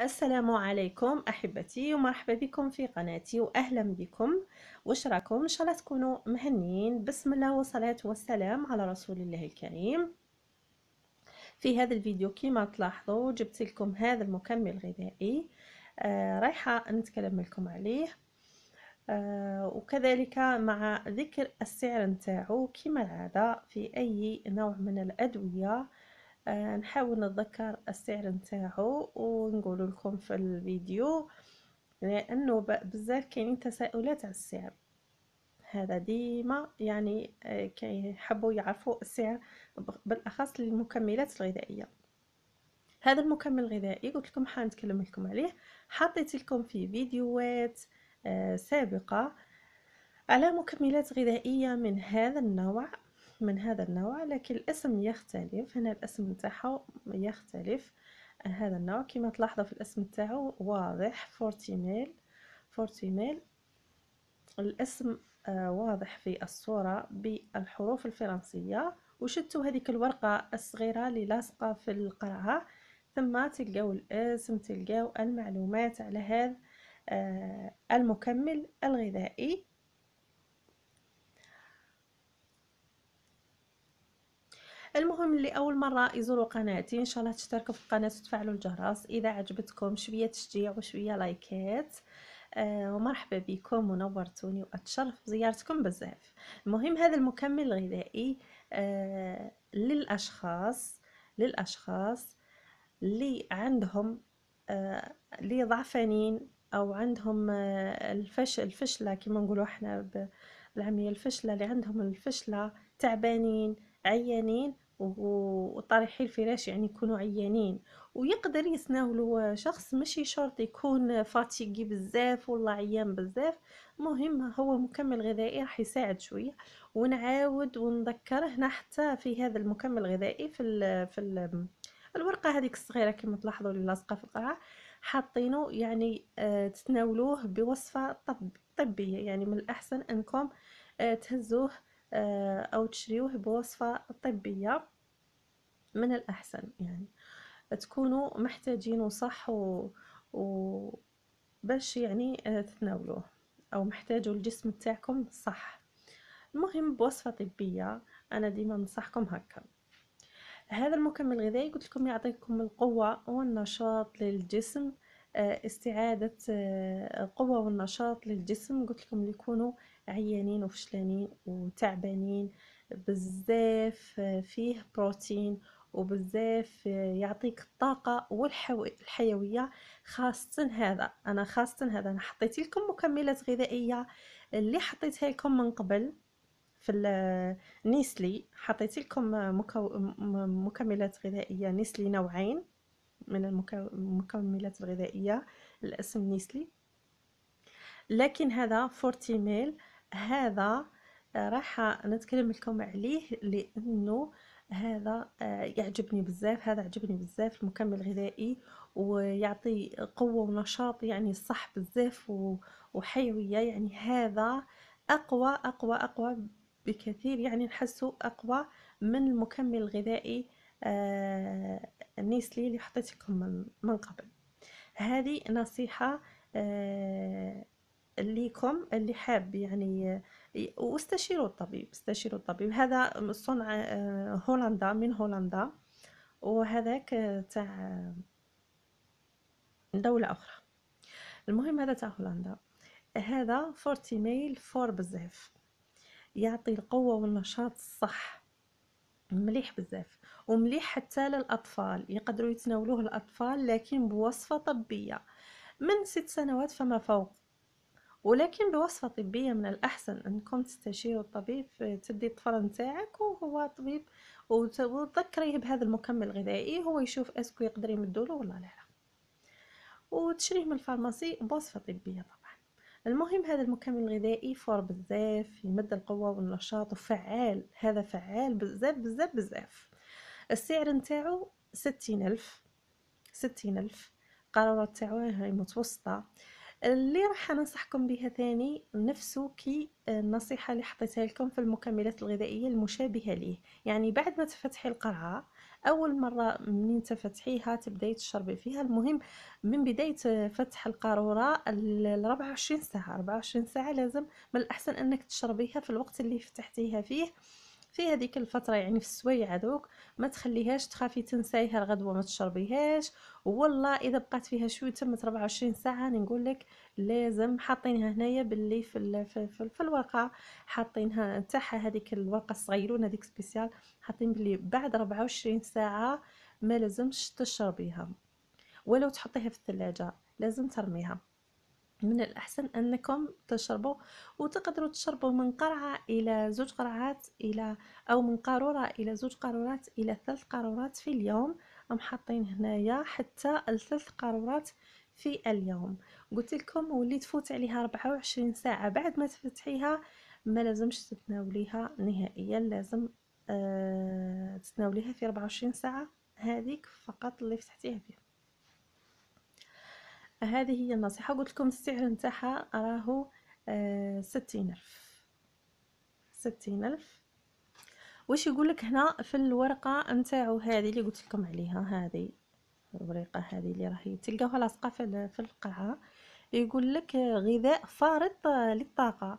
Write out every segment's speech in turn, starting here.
السلام عليكم احبتي ومرحبا بكم في قناتي واهلا بكم واش راكم ان شاء الله تكونوا مهنيين بسم الله والصلاه والسلام على رسول الله الكريم في هذا الفيديو كما تلاحظوا جبت لكم هذا المكمل الغذائي آه رايحه نتكلم لكم عليه آه وكذلك مع ذكر السعر نتاعو كما العاده في اي نوع من الادويه آه، نحاول نتذكر السعر نتاعو ونقول لكم في الفيديو لانه بزاف كاينين تساؤلات على السعر هذا ديما يعني آه، كيحبوا يعرفوا السعر بالاخص للمكملات الغذائيه هذا المكمل الغذائي قلت لكم حنتكلم لكم عليه حطيت لكم في فيديوهات آه، سابقه على مكملات غذائيه من هذا النوع من هذا النوع لكن الاسم يختلف هنا الاسم نتاعها يختلف هذا النوع كما تلاحظوا في الاسم نتاعو واضح فورتيميل فورتيميل الاسم آه، واضح في الصورة بالحروف الفرنسية وشدتوا هذيك الورقة الصغيرة اللي لاصقة في القرعة ثم تلقاو الاسم تلقاو المعلومات على هذا آه، المكمل الغذائي المهم اللي اول مره يزوروا قناتي ان شاء الله تشتركوا في القناه وتفعلوا الجرس اذا عجبتكم شويه تشجيع وشويه لايكات آه ومرحبا بكم ونورتوني واتشرف بزيارتكم بزاف المهم هذا المكمل الغذائي آه للاشخاص للاشخاص اللي عندهم آه اللي ضعفانين او عندهم آه، الفشل الفشله كما نقولوا احنا بالعاميه الفشله اللي عندهم الفشله تعبانين عيانين وطريحي الفراش يعني يكونوا عيانين ويقدر يتناولوا شخص ماشي شرط يكون فاتيكي بزاف ولا عيان بزاف مهم هو مكمل غذائي راح يساعد شويه ونعاود ونذكر هنا حتى في هذا المكمل الغذائي في الـ في الـ الورقه هذيك الصغيره كما تلاحظوا اللي لاصقه في القرعه حاطينه يعني آه تتناولوه بوصفه طب طبيه يعني من الاحسن انكم آه تهزوه آه، او تشريوه بوصفه طبيه من الاحسن يعني تكونوا محتاجين صح و... و... باش يعني آه، تتناولوه او محتاجوا الجسم تاعكم صح المهم بوصفه طبيه انا ديما ننصحكم هكا هذا المكمل الغذائي قلت لكم يعطيكم القوه والنشاط للجسم آه، استعاده القوه والنشاط للجسم قلت لكم يكونوا عيانين وفشلانين وتعبانين بزاف فيه بروتين وبزاف يعطيك الطاقه والحيويه خاصه هذا انا خاصه هذا انا حطيت لكم مكملات غذائيه اللي حطيتها لكم من قبل في نيسلي حطيت لكم مكو... مكملات غذائيه نيسلي نوعين من المكملات الغذائيه الاسم نيسلي لكن هذا فورتي ميل هذا آه، راح نتكلم لكم عليه لانه هذا آه، يعجبني بزاف هذا عجبني بزاف المكمل الغذائي ويعطي قوه ونشاط يعني صح بزاف وحيويه يعني هذا اقوى اقوى اقوى بكثير يعني نحسه اقوى من المكمل الغذائي آه، نيسلي اللي حطيت لكم من قبل هذه نصيحه ليكم اللي حاب يعني واستشيروا الطبيب استشيروا الطبيب هذا صنع آه، هولندا من هولندا وهذاك آه، تاع آه، دولة أخرى المهم هذا تاع هولندا هذا فورتي ميل فور بزاف يعطي القوة والنشاط الصح مليح بزاف ومليح حتى للأطفال يقدروا يتناولوه الأطفال لكن بوصفة طبية من ست سنوات فما فوق ولكن بوصفة طبية من الأحسن أنكم تستشيروا الطبيب تدي الطفل نتاعك وهو طبيب وتذكريه بهذا المكمل الغذائي هو يشوف اسكو يقدر يمدوله ولا لا وتشريه من الفارماسي بوصفة طبية طبعا المهم هذا المكمل الغذائي فور بزاف يمد القوة والنشاط وفعال هذا فعال بزاف بزاف بزاف السعر نتاعو ستين ألف ستين ألف قرارات تاعو هي متوسطة اللي راح ننصحكم بها ثاني نفسه آه، كي النصيحه اللي حطيتها لكم في المكملات الغذائيه المشابهه ليه يعني بعد ما تفتحي القرعه اول مره منين تفتحيها تبداي تشربي فيها المهم من بدايه فتح القاروره ال 24 ساعه 24 ساعه لازم من الاحسن انك تشربيها في الوقت اللي فتحتيها فيه في هذيك الفتره يعني في السوايع هذوك ما تخليهاش تخافي تنسايها الغدوه ما تشربيهاش والله اذا بقات فيها شويه تمت 24 ساعه نقول لك لازم حاطينها هنايا باللي في ال في, في, في الورقه حاطينها تاعها هذيك الورقه الصغيرونه هذيك سبيسيال حاطين باللي بعد 24 ساعه ما لازمش تشربيها ولو تحطيها في الثلاجه لازم ترميها من الأحسن أنكم تشربوا وتقدروا تشربوا من قرعة إلى زوج قرعات إلى أو من قارورة إلى زوج قارورات إلى ثلاث قارورات في اليوم أم حاطين هنايا حتى الثلاث قارورات في اليوم قلت لكم واللي تفوت عليها 24 ساعة بعد ما تفتحيها ما لازمش تتناوليها نهائيا لازم آه تتناوليها في 24 ساعة هذيك فقط اللي فتحتيها فيها هذه هي النصيحه قلت لكم السعر نتاعها راهو آه ستين الف ستين الف واش يقول لك هنا في الورقه نتاعو هذه اللي قلت لكم عليها هذه الورقه هذه اللي راهي تلقاوها لاصقه في في القرعه يقول لك غذاء فارط للطاقه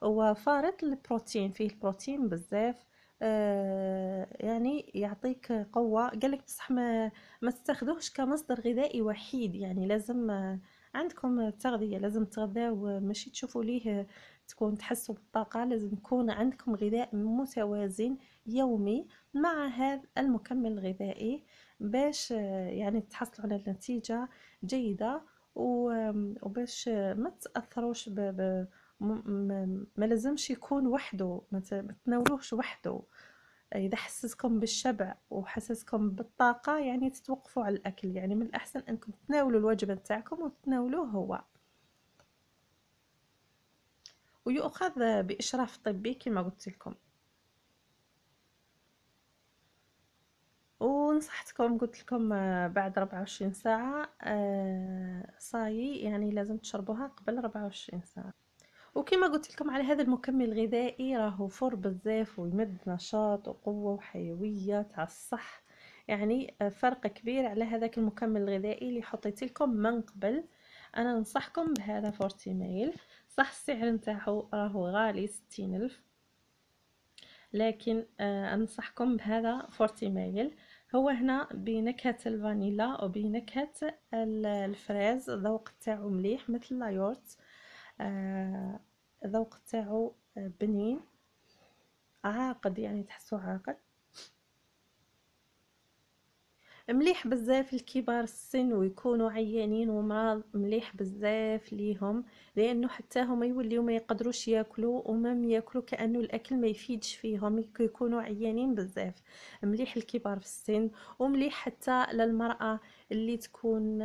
وفارط للبروتين فيه البروتين بزاف آه، يعني يعطيك قوة قالك بصح ما, ما تستخدوهش كمصدر غذائي وحيد يعني لازم آه، عندكم التغذية لازم تغذاو ماشي تشوفوا ليه تكون تحسوا بالطاقة لازم يكون عندكم غذاء متوازن يومي مع هذا المكمل الغذائي باش آه، يعني تحصل على نتيجة جيدة وباش ما تأثروش ما لازمش يكون وحده ما تناولوهش وحده اذا حسسكم بالشبع وحسسكم بالطاقه يعني تتوقفوا على الاكل يعني من الاحسن انكم تناولوا الوجبه نتاعكم وتناولوه هو ويؤخذ باشراف طبي كما قلت لكم ونصحتكم قلت لكم بعد 24 ساعه آه، صاي يعني لازم تشربوها قبل 24 ساعه وكما قلت لكم على هذا المكمل الغذائي راهو فور بزاف ويمد نشاط وقوه وحيويه تاع الصح يعني آه، فرق كبير على هذاك المكمل الغذائي اللي حطيت لكم من قبل انا ننصحكم بهذا فورتي ميل صح السعر نتاعو راهو غالي ستين الف لكن آه انصحكم بهذا فورتي ميل هو هنا بنكهة الفانيلا وبنكهة الفريز ذوق تاعو مليح مثل لايورت الذوق آه، تاعو آه، بنين عاقد يعني تحسو عاقد مليح بزاف الكبار السن ويكونوا عيانين ومرض مليح بزاف ليهم لانه حتى هما يوليو ما يقدروش ياكلوا وما ياكلوا كانه الاكل ما يفيدش فيهم يكونوا عيانين بزاف مليح الكبار في السن ومليح حتى للمراه اللي تكون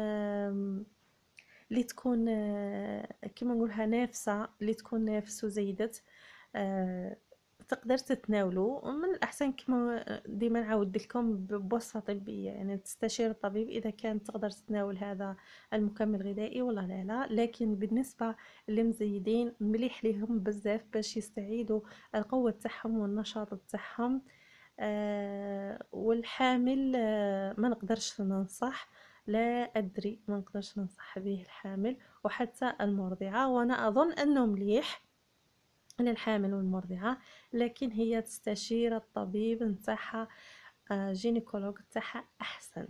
اللي تكون آه، كما نقولها نافسه اللي تكون نافس وزيدت أه تقدر تتناولو من الاحسن كما ديما نعاود لكم بوصفه طبيه يعني تستشير الطبيب اذا كان تقدر تتناول هذا المكمل الغذائي ولا لا لا لكن بالنسبه للمزيدين مليح ليهم بزاف باش يستعيدوا القوه تاعهم والنشاط تاعهم آه والحامل آه ما نقدرش ننصح لا أدري ما نقدرش ننصح به الحامل وحتى المرضعة وأنا أظن أنه مليح للحامل والمرضعة لكن هي تستشير الطبيب نتاعها آه، جينيكولوج نتاعها أحسن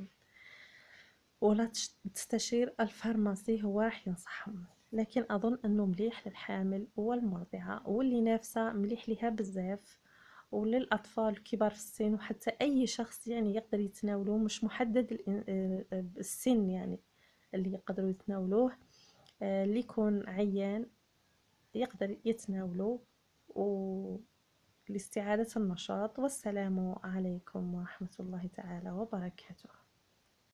ولا تستشير الفارماسي هو راح ينصحهم لكن أظن أنه مليح للحامل والمرضعة واللي نافسة مليح لها بزاف وللأطفال الكبار في السن وحتى أي شخص يعني يقدر يتناوله مش محدد آه، آه، السن يعني اللي يقدروا يتناولوه آه، اللي يكون عيان يقدر يتناوله ولاستعادة النشاط والسلام عليكم ورحمة الله تعالى وبركاته